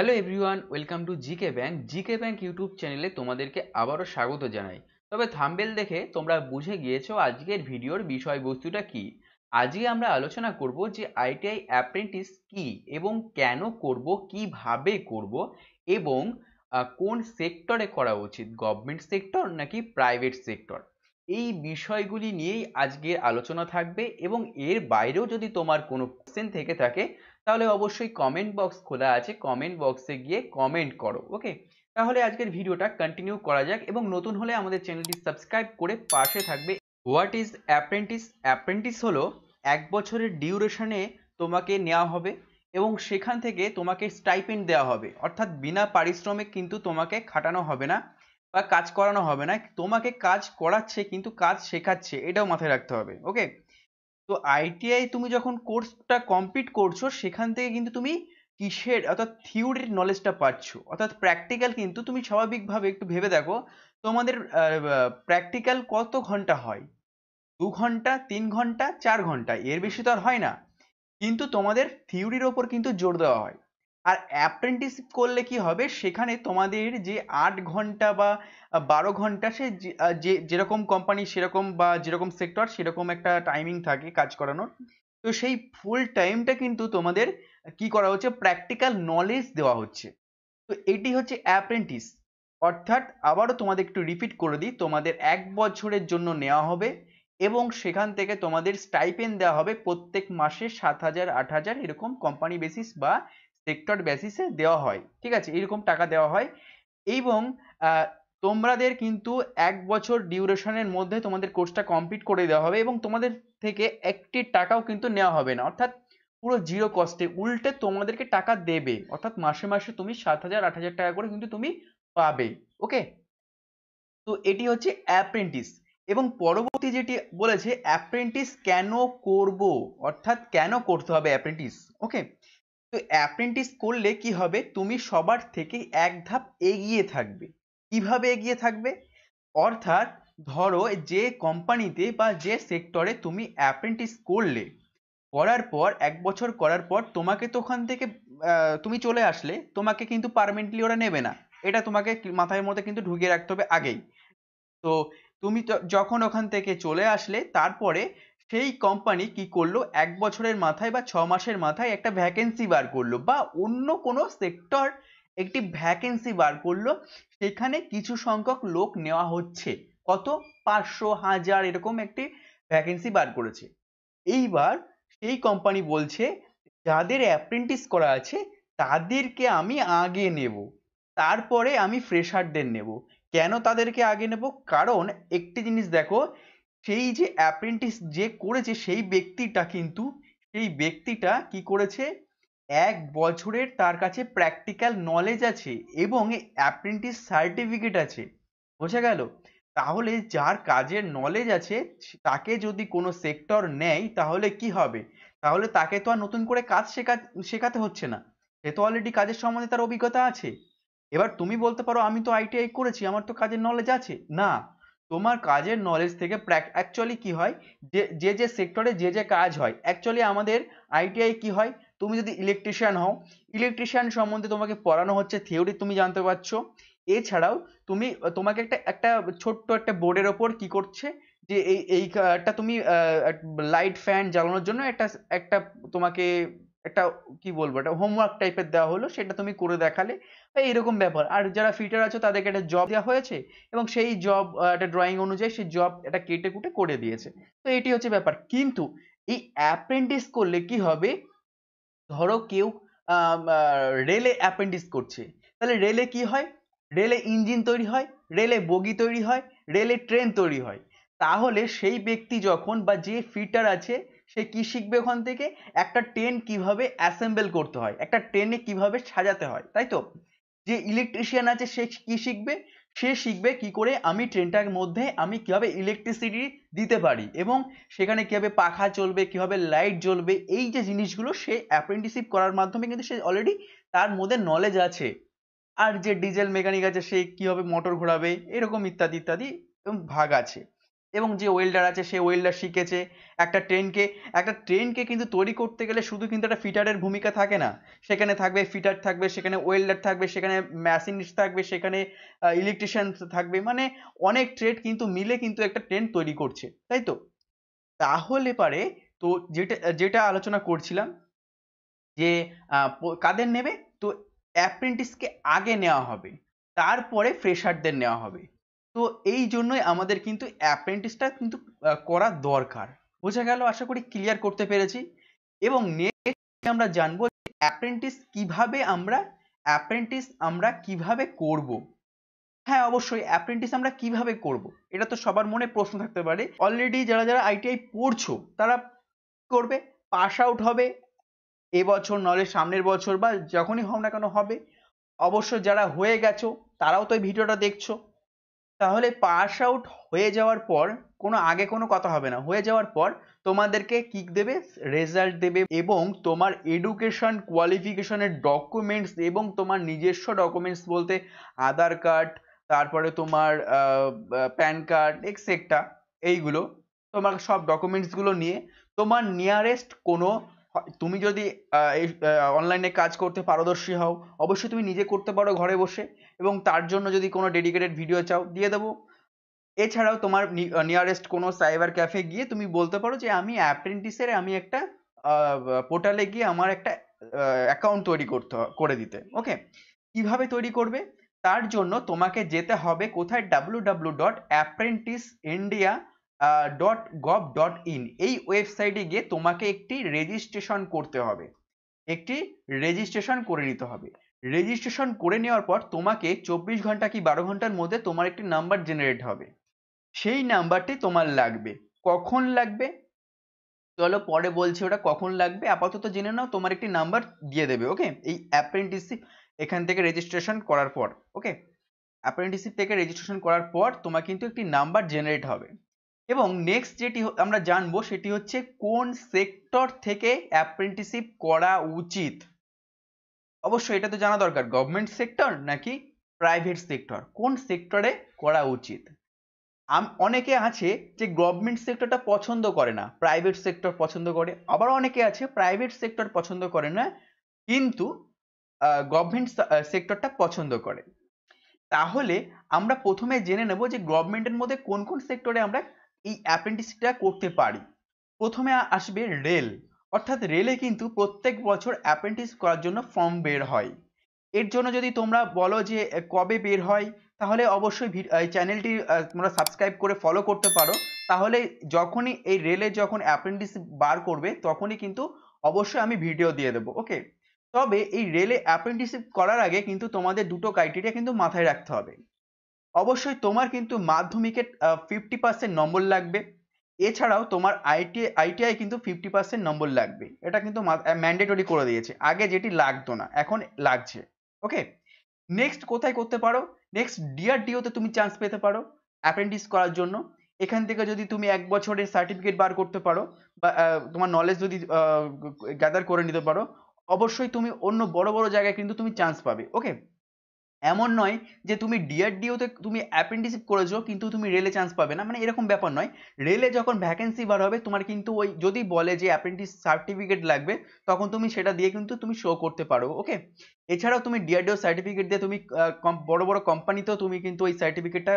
Hello everyone welcome to G K bank GK bank YouTube চ্যানেলে তোমাদেরকে আবারও স্বাগত জানাই তবে থাম্বেল দেখে তোমরা বুঝে গিয়েছো আজকের ভিডিওর বিষয়বস্তুটা কি আজকে আমরা আলোচনা করব যে আইটিআই অ্যাপ্রেন্টিস কি এবং কেন করব কিভাবে করব এবং কোন সেক্টরে করা উচিত গভর্নমেন্ট সেক্টর নাকি প্রাইভেট সেক্টর এই বিষয়গুলি নিয়েই আজকের আলোচনা থাকবে এবং এর বাইরেও যদি তোমার কোনো কোশ্চেন থেকে থাকে তাহলে অবশ্যই কমেন্ট বক্স খোলা আছে কমেন্ট বক্সে গিয়ে কমেন্ট করো ওকে তাহলে আজকের ভিডিওটা কন্টিনিউ করা যাক এবং নতুন হলে আমাদের চ্যানেলটি সাবস্ক্রাইব করে পাশে থাকবে হোয়াট ইজ অ্যাপ্রেন্টিস অ্যাপ্রেন্টিস হলো এক বছরের ডিউরেশনে তোমাকে নেওয়া হবে এবং সেখান থেকে তোমাকে স্টাইপেন্ড দেওয়া হবে অর্থাৎ বিনা পারিশ্রমিক কিন্তু তোমাকে খাটানো হবে না বা কাজ করানো হবে না তোমাকে কাজ করাচ্ছে কিন্তু কাজ শেখাচ্ছে এটাও মাথায় রাখতে হবে ওকে তো ITI তুমি যখন course টা complete করছো সেখান থেকে কিন্তু তুমি কিসের অর্থাৎ theory র knowledge টা অর্থাৎ practical কিন্তু তুমি স্বাভাবিকভাবে একটু ভেবে দেখো তোমাদের প্র্যাকটিক্যাল practical কত ঘন্টা হয়? দু ঘন্টা, তিন ঘন্টা, চার ঘন্টা এর বেশি তো আর হয় না কিন্তু তোমাদের theory র ওপর কিন্তু জোর দেওয়া হয়। আর অ্যাপ্রেন্টিসশিপ করলে কি হবে সেখানে তোমাদের যে আট ঘন্টা বা বারো ঘন্টা সে যে যেরকম কোম্পানি সেরকম বা যেরকম সেক্টর সেরকম একটা টাইমিং থাকে কাজ করানোর তো সেই ফুল টাইমটা কিন্তু তোমাদের কি করা হচ্ছে প্র্যাকটিক্যাল নলেজ দেওয়া হচ্ছে তো এটি হচ্ছে অ্যাপ্রেন্টিস অর্থাৎ আবারও তোমাদের একটু রিপিট করে দিই তোমাদের এক বছরের জন্য নেওয়া হবে এবং সেখান থেকে তোমাদের স্টাইপেন্ড দেওয়া হবে প্রত্যেক মাসে সাত হাজার আট হাজার এরকম কোম্পানি বেসিস বা সেক্টর বেসিসে দেওয়া হয় ঠিক আছে এরকম টাকা দেওয়া হয় এবং তোমাদের কিন্তু এক বছর ডিউরেশনের মধ্যে তোমাদের কোর্সটা কমপ্লিট করে দেওয়া হবে এবং তোমাদের থেকে একটি টাকাও কিন্তু নেওয়া হবে না অর্থাৎ পুরো জিরো কস্টে উল্টে তোমাদেরকে টাকা দেবে অর্থাৎ মাসে মাসে তুমি সাত হাজার আট হাজার টাকা করে কিন্তু তুমি পাবে ওকে তো এটি হচ্ছে অ্যাপ্রেন্টিস এবং পরবর্তী যেটি বলেছে অ্যাপ্রেন্টিস কেন করব অর্থাৎ কেন করতে হবে অ্যাপ্রেন্টিস ওকে তো অ্যাপ্রেন্টিস করলে কি হবে তুমি সবার থেকে এক ধাপ এগিয়ে থাকবে কিভাবে এগিয়ে থাকবে অর্থাৎ ধরো যে কোম্পানিতে বা যে সেক্টরে তুমি অ্যাপ্রেন্টিস করলে করার পর এক বছর করার পর তোমাকে তো ওখান থেকে তুমি চলে আসলে তোমাকে কিন্তু পারমানেন্টলি ওরা নেবে না এটা তোমাকে মাথায় মধ্যে কিন্তু ঢুকিয়ে রাখতে হবে আগেই তো তুমি যখন ওখান থেকে চলে আসলে তারপরে সেই কোম্পানি কি করলো এক বছরের মাথায় বা ছ মাসের মাথায় একটা ভ্যাকেন্সি বার করলো বা অন্য কোনো সেক্টর একটি ভ্যাকেন্সি বার করলো সেখানে কিছু সংখ্যক লোক নেওয়া হচ্ছে কত পাঁচশো হাজার এরকম একটি ভ্যাকেন্সি বার করেছে এইবার সেই কোম্পানি বলছে যাদের অ্যাপ্রেন্টিস করা আছে তাদেরকে আমি আগে নেব তারপরে আমি ফ্রেশারদের নেব কেন তাদেরকে আগে নেব কারণ একটি জিনিস দেখো সেই যে অ্যাপ্রেন্টিস যে করেছে সেই ব্যক্তিটা কিন্তু সেই ব্যক্তিটা কি করেছে এক বছরের তার কাছে প্র্যাকটিক্যাল নলেজ আছে এবং অ্যাপ্রেন্টিস সার্টিফিকেট আছে বোঝা গেল তাহলে যার কাজের নলেজ আছে তাকে যদি কোনো সেক্টর নেয় তাহলে কি হবে তাহলে তাকে তো আর নতুন করে কাজ শেখা শেখাতে হচ্ছে না সে তো অলরেডি কাজের সম্বন্ধে তার অভিজ্ঞতা আছে এবার তুমি বলতে পারো আমি তো আইটিআই করেছি আমার তো কাজের নলেজ আছে না তোমার কাজের নলেজ থেকে অ্যাকচুয়ালি কি হয় যে যে যে সেক্টরে যে যে কাজ হয় অ্যাকচুয়ালি আমাদের আইটিআই কি হয় তুমি যদি ইলেকট্রিশিয়ান হও ইলেকট্রিশিয়ান সম্বন্ধে তোমাকে পড়ানো হচ্ছে থিওরি তুমি জানতে পারছ এছাড়াও তুমি তোমাকে একটা একটা ছোট্ট একটা বোর্ডের ওপর কি করছে যে এই একটা তুমি লাইট ফ্যান জ্বালানোর জন্য একটা একটা তোমাকে একটা কি বলবো একটা হোমওয়ার্ক টাইপের দেওয়া হলো সেটা তুমি করে দেখালে বা এরকম ব্যাপার আর যারা ফিটার আছো তাদেরকে একটা জব দেওয়া হয়েছে এবং সেই জব একটা ড্রয়িং অনুযায়ী সেই জব এটা কেটে কুটে করে দিয়েছে তো এটি হচ্ছে ব্যাপার কিন্তু এই অ্যাপেন্ডিস করলে কি হবে ধরো কেউ রেলে অ্যাপেন্ডিস করছে তাহলে রেলে কি হয় রেলে ইঞ্জিন তৈরি হয় রেলে বগি তৈরি হয় রেলে ট্রেন তৈরি হয় তাহলে সেই ব্যক্তি যখন বা যে ফিটার আছে সে কি শিখবে ওখান থেকে একটা ট্রেন কিভাবে অ্যাসেম্বল করতে হয় একটা ট্রেনে কিভাবে সাজাতে হয় তাই তো যে ইলেকট্রিশিয়ান আছে সে কি শিখবে সে শিখবে কি করে আমি ট্রেনটার মধ্যে আমি কিভাবে ইলেকট্রিসিটি দিতে পারি এবং সেখানে কিভাবে পাখা চলবে কিভাবে লাইট জ্বলবে এই যে জিনিসগুলো সে apprenticeship করার মাধ্যমে কিন্তু সে অলরেডি তার মধ্যে নলেজ আছে আর যে ডিজেল মেকানিক আছে সে কিভাবে মোটর ঘোরাবে এরকম ইত্যাদি ইত্যাদি ভাগ আছে এবং যে ওয়েল্ডার আছে সে ওয়েল্ডার শিখেছে একটা ট্রেনকে একটা ট্রেনকে কিন্তু তৈরি করতে গেলে শুধু কিন্তু একটা ফিটারের ভূমিকা থাকে না সেখানে থাকবে ফিটার থাকবে সেখানে ওয়েল্ডার থাকবে সেখানে মেশিনিস্ট থাকবে সেখানে ইলেকট্রিশিয়ান থাকবে মানে অনেক ট্রেড কিন্তু মিলে কিন্তু একটা ট্রেন তৈরি করছে তাই তো তাহলে পারে তো যেটা যেটা আলোচনা করছিলাম যে কাদের নেবে তো অ্যাপ্রেন্টিসকে আগে নেওয়া হবে তারপরে ফ্রেশারদের নেওয়া হবে তো এই জন্যই আমাদের কিন্তু অ্যাপ্রেন্টিসটা কিন্তু করা দরকার বোঝা গেল আশা করি ক্লিয়ার করতে পেরেছি এবং নেক্সট আমরা জানবো অ্যাপ্রেন্টিস কিভাবে আমরা অ্যাপ্রেন্টিস আমরা কিভাবে করব হ্যাঁ অবশ্যই অ্যাপ্রেন্টিস আমরা কিভাবে করব এটা তো সবার মনে প্রশ্ন থাকতে পারে অলরেডি যারা যারা আইটিআই পড়ছো তারা করবে পাস আউট হবে এবছর নলে সামনের বছর বা যখনই হোক না কেন হবে অবশ্য যারা হয়ে গেছো তারাও তো এই ভিডিওটা দেখছো তাহলে পাস আউট হয়ে যাওয়ার পর কোনো আগে কোনো কথা হবে না হয়ে যাওয়ার পর তোমাদেরকে কি দেবে রেজাল্ট দেবে এবং তোমার এডুকেশন কোয়ালিফিকেশনের ডকুমেন্টস এবং তোমার নিজস্ব ডকুমেন্টস বলতে আধার কার্ড তারপরে তোমার প্যান কার্ড এক্সেট্রা এইগুলো তোমার সব ডকুমেন্টসগুলো নিয়ে তোমার নিয়ারেস্ট কোনো তুমি যদি এই অনলাইনে কাজ করতে পারদর্শী হও অবশ্যই তুমি নিজে করতে পারো ঘরে বসে এবং তার জন্য যদি কোনো ডেডিকেটেড ভিডিও চাও দিয়ে দেবো এছাড়াও তোমার নিয়ারেস্ট কোনো সাইবার ক্যাফে গিয়ে তুমি বলতে পারো যে আমি অ্যাপ্রেন্টিসের আমি একটা পোর্টালে গিয়ে আমার একটা অ্যাকাউন্ট তৈরি করতে করে দিতে ওকে কিভাবে তৈরি করবে তার জন্য তোমাকে যেতে হবে কোথায় W W dot apprentice India dot gov dot in এই ওয়েবসাইটে গিয়ে তোমাকে একটি রেজিস্ট্রেশন করতে হবে একটি রেজিস্ট্রেশন করে নিতে হবে রেজিস্ট্রেশন করে নেওয়ার পর তোমাকে চব্বিশ ঘন্টা কি বারো ঘন্টার মধ্যে তোমার একটি নাম্বার জেনারেট হবে সেই নাম্বারটি তোমার লাগবে কখন লাগবে চলো পরে বলছি ওটা কখন লাগবে আপাতত জেনে নাও তোমার একটি নাম্বার দিয়ে দেবে ওকে এই অ্যাপ্রেন্টিসশিপ এখান থেকে রেজিস্ট্রেশন করার পর ওকে অ্যাপ্রেন্টিসশিপ থেকে রেজিস্ট্রেশন করার পর তোমার কিন্তু একটি নাম্বার জেনারেট হবে এবং নেক্সট যেটি আমরা জানবো সেটি হচ্ছে কোন সেক্টর থেকে অ্যাপ্রেন্টিসশিপ করা উচিত অবশ্যই এটা তো জানা দরকার গভর্নমেন্ট সেক্টর নাকি প্রাইভেট সেক্টর কোন সেক্টরে করা উচিত অনেকে আছে যে গভর্নমেন্ট সেক্টরটা পছন্দ করে না প্রাইভেট সেক্টর পছন্দ করে আবার অনেকে আছে প্রাইভেট সেক্টর পছন্দ করে না কিন্তু গভর্নমেন্ট সেক্টরটা পছন্দ করে তাহলে আমরা প্রথমে জেনে নেব যে গভর্নমেন্টের মধ্যে কোন কোন সেক্টরে আমরা এই অ্যাপেন্ডিক্সটা করতে পারি প্রথমে আসবে রেল অর্থাৎ রেলে কিন্তু প্রত্যেক বছর অ্যাপেন্ডিক্স করার জন্য ফর্ম বের হয় এর জন্য যদি তোমরা বলো যে কবে বের হয় তাহলে অবশ্যই চ্যানেলটি তোমরা সাবস্ক্রাইব করে ফলো করতে পারো তাহলে যখনই এই রেলে যখন অ্যাপেন্ডিক্স বার করবে তখনই কিন্তু অবশ্যই আমি ভিডিও দিয়ে দেবো ওকে তবে এই রেলে অ্যাপেন্ডিক্স করার আগে কিন্তু তোমাদের দুটো ক্রাইটেরিয়া কিন্তু মাথায় রাখতে হবে অবশ্যই তোমার কিন্তু মাধ্যমিকে ফিফটি পার্সেন্ট নম্বর লাগবে এছাড়াও তোমার আইটি আইটিআই কিন্তু ফিফটি পার্সেন্ট নম্বর লাগবে এটা কিন্তু ম্যান্ডেটরি করে দিয়েছে আগে যেটি লাগতো না এখন লাগছে ওকে নেক্সট কোথায় করতে পারো নেক্সট ডিআরডিওতে তুমি চান্স পেতে পারো অ্যাপেন্ডিস করার জন্য এখান থেকে যদি তুমি এক বছরের সার্টিফিকেট বার করতে পারো বা তোমার নলেজ যদি গ্যাদার করে নিতে পারো অবশ্যই তুমি অন্য বড় বড় জায়গায় কিন্তু তুমি চান্স পাবে ওকে এমন নয় যে তুমি ডিআরডিওতে তুমি অ্যাপ্রেন্টিসশিপ করেছো কিন্তু তুমি রেলে চান্স পাবে না মানে এরকম ব্যাপার নয় রেলে যখন ভ্যাকেন্সি বার হবে তোমার কিন্তু ওই যদি বলে যে অ্যাপ্রেন্টিস সার্টিফিকেট লাগবে তখন তুমি সেটা দিয়ে কিন্তু তুমি শো করতে পারো ওকে এছাড়াও তুমি ডিআরডিও সার্টিফিকেট দিয়ে তুমি বড় বড় কোম্পানিতেও তুমি কিন্তু ওই সার্টিফিকেটটা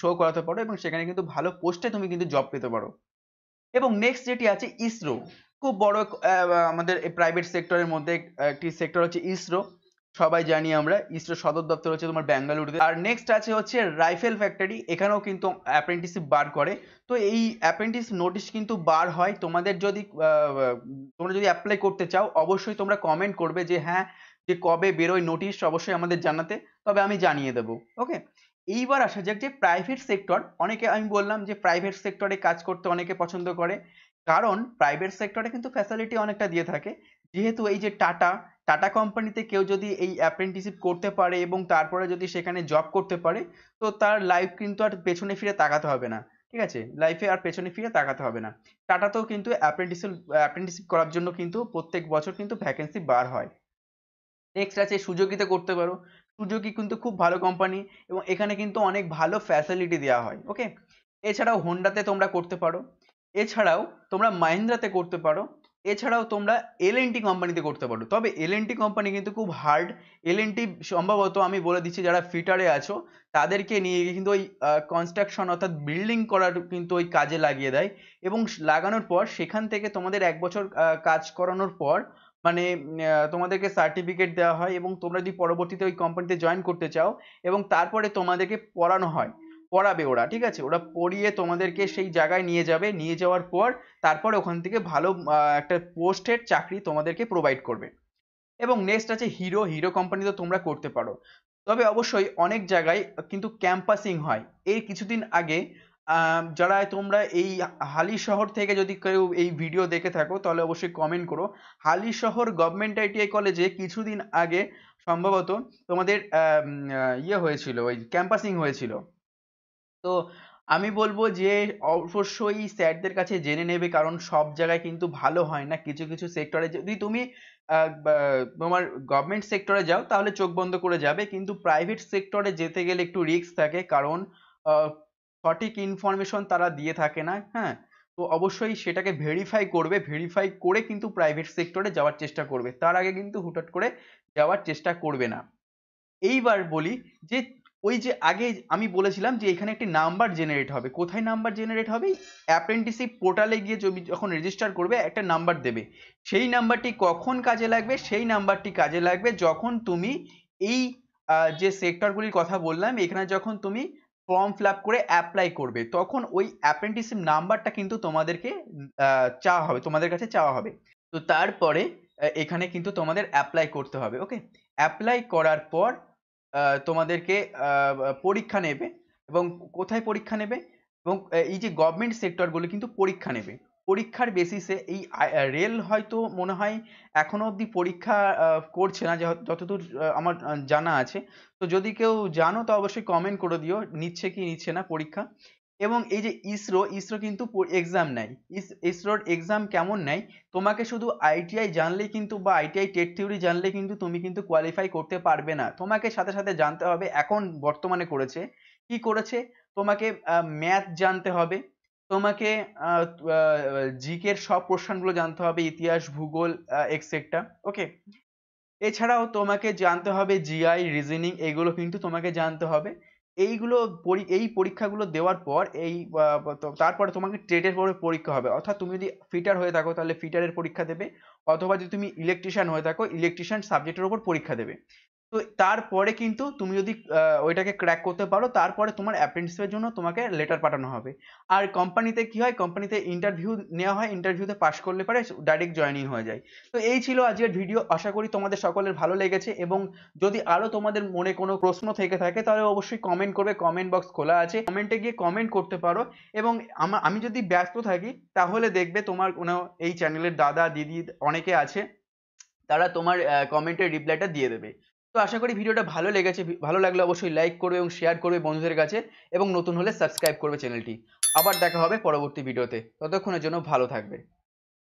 শো করাতে পারো এবং সেখানে কিন্তু ভালো পোস্টে তুমি কিন্তু জব পেতে পারো এবং নেক্সট যেটি আছে ইসরো খুব বড় আমাদের প্রাইভেট সেক্টরের মধ্যে একটি সেক্টর হচ্ছে ইসরো সবাই জানি আমরা ইসরো সদর দপ্তর হচ্ছে তোমার ব্যাঙ্গালুরুতে আর নেক্সট আছে হচ্ছে রাইফেল ফ্যাক্টরি এখানেও কিন্তু অ্যাপ্রেন্টিসশিপ বার করে তো এই অ্যাপ্রেন্টিস নোটিশ কিন্তু বার হয় তোমাদের যদি তোমরা যদি অ্যাপ্লাই করতে চাও অবশ্যই তোমরা কমেন্ট করবে যে হ্যাঁ যে কবে বেরোয় নোটিশ অবশ্যই আমাদের জানাতে তবে আমি জানিয়ে দেব ওকে এইবার আসা যাক যে প্রাইভেট সেক্টর অনেকে আমি বললাম যে প্রাইভেট সেক্টরে কাজ করতে অনেকে পছন্দ করে কারণ প্রাইভেট সেক্টরে কিন্তু ফ্যাসিলিটি অনেকটা দিয়ে থাকে যেহেতু এই যে টাটা টাটা কোম্পানিতে কেউ যদি এই অ্যাপ্রেন্টিসশিপ করতে পারে এবং তারপরে যদি সেখানে জব করতে পারে তো তার লাইফ কিন্তু আর পেছনে ফিরে তাকাতে হবে না ঠিক আছে লাইফে আর পেছনে ফিরে তাকাতে হবে না টাটাতেও কিন্তু অ্যাপ্রেন্টিসশিপ অ্যাপ্রেন্টিসশিপ করার জন্য কিন্তু প্রত্যেক বছর কিন্তু ভ্যাকেন্সি বার হয় নেক্সট আছে সুযোগিতা করতে পারো সুযোগী কিন্তু খুব ভালো কোম্পানি এবং এখানে কিন্তু অনেক ভালো ফ্যাসিলিটি দেওয়া হয় ওকে এছাড়াও হোন্ডাতে তোমরা করতে পারো এছাড়াও তোমরা মাহিন্দ্রাতে করতে পারো এছাড়াও তোমরা এল এন টি কোম্পানিতে করতে পারো তবে এল এন টি কোম্পানি কিন্তু খুব হার্ড এল এন টি সম্ভবত আমি বলে দিচ্ছি যারা ফিটারে আছো তাদেরকে নিয়ে গিয়ে কিন্তু ওই কনস্ট্রাকশন অর্থাৎ বিল্ডিং করার কিন্তু ওই কাজে লাগিয়ে দেয় এবং লাগানোর পর সেখান থেকে তোমাদের এক বছর কাজ করানোর পর মানে তোমাদেরকে সার্টিফিকেট দেওয়া হয় এবং তোমরা যদি পরবর্তীতে ওই কোম্পানিতে জয়েন করতে চাও এবং তারপরে তোমাদেরকে পড়ানো হয় পড়াবে ওরা ঠিক আছে ওরা পড়িয়ে তোমাদেরকে সেই জায়গায় নিয়ে যাবে নিয়ে যাওয়ার পর তারপর ওখান থেকে ভালো একটা পোস্টের চাকরি তোমাদেরকে প্রোভাইড করবে এবং নেক্সট আছে হিরো হিরো কোম্পানি তো তোমরা করতে পারো তবে অবশ্যই অনেক জায়গায় কিন্তু ক্যাম্পাসিং হয় এই কিছুদিন আগে যারা তোমরা এই হালি শহর থেকে যদি কেউ এই ভিডিও দেখে থাকো তাহলে অবশ্যই কমেন্ট করো হালি শহর গভর্নমেন্ট আইটিআই কলেজে কিছুদিন আগে সম্ভবত তোমাদের ইয়ে হয়েছিল ওই ক্যাম্পাসিং হয়েছিল তো আমি বলবো যে অবশ্যই স্যারদের কাছে জেনে নেবে কারণ সব জায়গায় কিন্তু ভালো হয় না কিছু কিছু সেক্টরে যদি তুমি তোমার গভর্নমেন্ট সেক্টরে যাও তাহলে চোখ বন্ধ করে যাবে কিন্তু প্রাইভেট সেক্টরে যেতে গেলে একটু রিস্ক থাকে কারণ সঠিক ইনফরমেশন তারা দিয়ে থাকে না হ্যাঁ তো অবশ্যই সেটাকে ভেরিফাই করবে ভেরিফাই করে কিন্তু প্রাইভেট সেক্টরে যাওয়ার চেষ্টা করবে তার আগে কিন্তু হুটহাট করে যাওয়ার চেষ্টা করবে না এইবার বলি যে ওই যে আগে আমি বলেছিলাম যে এখানে একটি নাম্বার জেনারেট হবে কোথায় নাম্বার জেনারেট হবে অ্যাপ্রেন্টিসশিপ পোর্টালে গিয়ে যখন রেজিস্টার করবে একটা নাম্বার দেবে সেই নাম্বারটি কখন কাজে লাগবে সেই নাম্বারটি কাজে লাগবে যখন তুমি এই যে সেক্টরগুলির কথা বললাম এখানে যখন তুমি ফর্ম ফিল করে অ্যাপ্লাই করবে তখন ওই অ্যাপ্রেন্টিসশিপ নাম্বারটা কিন্তু তোমাদেরকে চাওয়া হবে তোমাদের কাছে চাওয়া হবে তো তারপরে এখানে কিন্তু তোমাদের অ্যাপ্লাই করতে হবে ওকে অ্যাপ্লাই করার পর তোমাদেরকে পরীক্ষা নেবে এবং কোথায় পরীক্ষা নেবে এবং এই যে গভর্নমেন্ট সেক্টরগুলো কিন্তু পরীক্ষা নেবে পরীক্ষার বেসিসে এই রেল হয়তো মনে হয় এখনও অবধি পরীক্ষা করছে না যতদূর আমার জানা আছে তো যদি কেউ জানো তো অবশ্যই কমেন্ট করে দিও নিচ্ছে কি নিচ্ছে না পরীক্ষা এবং এই যে ইসরো ইসরো কিন্তু এক্সাম নেয় ইসরোর এক্সাম কেমন নেয় তোমাকে শুধু আইটিআই জানলে কিন্তু বা আইটিআই টেট থিওরি জানলে কিন্তু তুমি কিন্তু কোয়ালিফাই করতে পারবে না তোমাকে সাথে সাথে জানতে হবে এখন বর্তমানে করেছে কি করেছে তোমাকে ম্যাথ জানতে হবে তোমাকে জিকের সব প্রশ্নগুলো জানতে হবে ইতিহাস ভূগোল এক্সেট্রা ওকে এছাড়াও তোমাকে জানতে হবে জিআই রিজনিং এগুলো কিন্তু তোমাকে জানতে হবে এইগুলো এই পরীক্ষাগুলো দেওয়ার পর এই তারপরে তোমাকে টেটের পরে পরীক্ষা হবে অর্থাৎ তুমি যদি ফিটার হয়ে থাকো তাহলে ফিটারের পরীক্ষা দেবে অথবা যদি তুমি ইলেকট্রিশিয়ান হয়ে থাকো ইলেকট্রিশিয়ান সাবজেক্টের ওপর পরীক্ষা দেবে তো তারপরে কিন্তু তুমি যদি ওইটাকে crack করতে পারো তারপরে তোমার apprentice এর জন্য তোমাকে letter পাঠানো হবে। আর company তে কি হয় company তে interview নেওয়া হয় interview তে pass করলে পরে direct joining হয়ে যায়। তো এই ছিল আজকের video আশা করি তোমাদের সকলের ভালো লেগেছে এবং যদি আরো তোমাদের মনে কোনো প্রশ্ন থেকে থাকে তাহলে অবশ্যই comment করবে comment box খোলা আছে comment এ গিয়ে comment করতে পারো এবং আমা আমি যদি ব্যস্ত থাকি তাহলে দেখবে তোমার কোনো এই channel এর দাদা দিদি অনেকে আছে তারা তোমার comment এর reply টা দিয়ে দেবে। তো আশা করি ভিডিওটা ভালো লেগেছে ভালো লাগলে অবশ্যই লাইক করবে এবং শেয়ার করবে বন্ধুদের কাছে এবং নতুন হলে সাবস্ক্রাইব করবে চ্যানেলটি আবার দেখা হবে পরবর্তী ভিডিওতে ততক্ষণের জন্য ভালো থাকবে